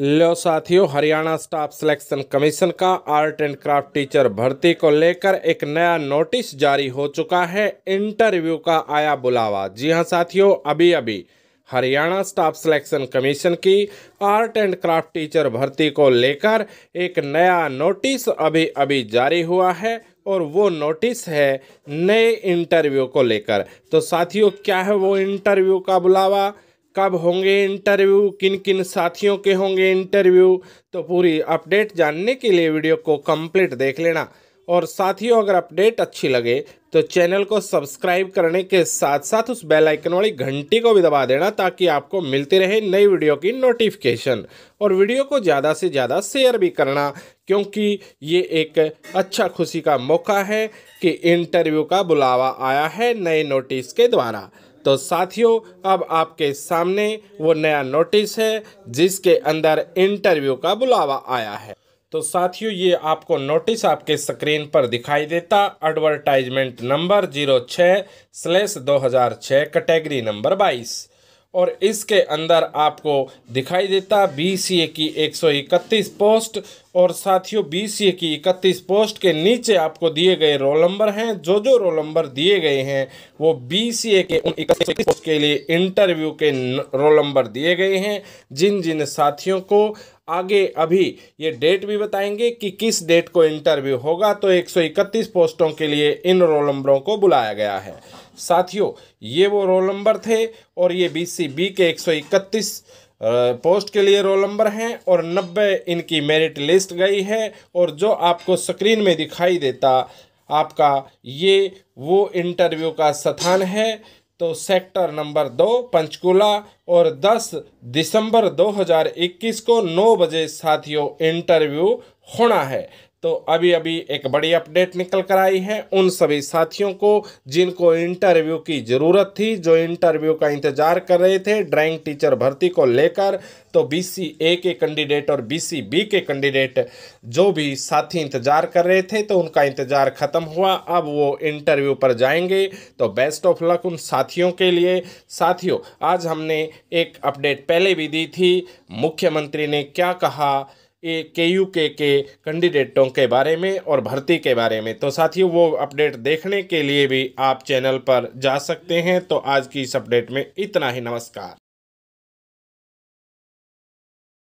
लो साथियों Haryana staff selection commission का art and craft teacher भर्ती को लेकर एक नया नोटिस जारी हो चुका है इंटरव्यू का आया बुलावा जी हां साथियों अभी अभी हरियाणा स्टाफ सिलेक्शन कमीशन की आर्ट एंड क्राफ्ट टीचर भर्ती को लेकर एक नया नोटिस अभी अभी जारी हुआ है और वो नोटिस है नए इंटरव्यू को लेकर तो साथियों क्या है वो इंटरव्यू का बुलावा कब होंगे इंटरव्यू किन किन साथियों के होंगे इंटरव्यू तो पूरी अपडेट जानने के लिए वीडियो को कंप्लीट देख लेना और साथियों अगर अपडेट अच्छी लगे तो चैनल को सब्सक्राइब करने के साथ साथ उस बेल आइकन वाली घंटी को भी दबा देना ताकि आपको मिलती रहे नई वीडियो की नोटिफिकेशन और वीडियो को ज़्यादा से ज़्यादा शेयर भी करना क्योंकि ये एक अच्छा खुशी का मौका है कि इंटरव्यू का बुलावा आया है नए नोटिस के द्वारा तो साथियों अब आपके सामने वो नया नोटिस है जिसके अंदर इंटरव्यू का बुलावा आया है तो साथियों ये आपको नोटिस आपके स्क्रीन पर दिखाई देता एडवर्टाइजमेंट नंबर जीरो छः स्लेस दो हज़ार छः कैटेगरी नंबर बाईस और इसके अंदर आपको दिखाई देता बीसीए की एक सौ इकतीस पोस्ट और साथियों बीसीए की 31 पोस्ट के नीचे आपको दिए गए रोल नंबर हैं जो जो रोल नंबर दिए गए हैं वो बीसीए के उन इकतीस पोस्ट के लिए इंटरव्यू के रोल नंबर दिए गए हैं जिन जिन साथियों को आगे अभी ये डेट भी बताएंगे कि किस डेट को इंटरव्यू होगा तो 131 पोस्टों के लिए इन रोल नंबरों को बुलाया गया है साथियों ये वो रोल नंबर थे और ये बी के एक पोस्ट के लिए रोल नंबर हैं और 90 इनकी मेरिट लिस्ट गई है और जो आपको स्क्रीन में दिखाई देता आपका ये वो इंटरव्यू का स्थान है तो सेक्टर नंबर दो पंचकूला और 10 दिसंबर 2021 को 9 बजे साथियों इंटरव्यू होना है तो अभी अभी एक बड़ी अपडेट निकल कर आई है उन सभी साथियों को जिनको इंटरव्यू की ज़रूरत थी जो इंटरव्यू का इंतज़ार कर रहे थे ड्राइंग टीचर भर्ती को लेकर तो बी सी ए के कैंडिडेट और बी सी बी के कैंडिडेट जो भी साथी इंतज़ार कर रहे थे तो उनका इंतज़ार ख़त्म हुआ अब वो इंटरव्यू पर जाएंगे तो बेस्ट ऑफ लक उन साथियों के लिए साथियों आज हमने एक अपडेट पहले भी दी थी मुख्यमंत्री ने क्या कहा के यू के के कैंडिडेटों के बारे में और भर्ती के बारे में तो साथियों वो अपडेट देखने के लिए भी आप चैनल पर जा सकते हैं तो आज की इस अपडेट में इतना ही नमस्कार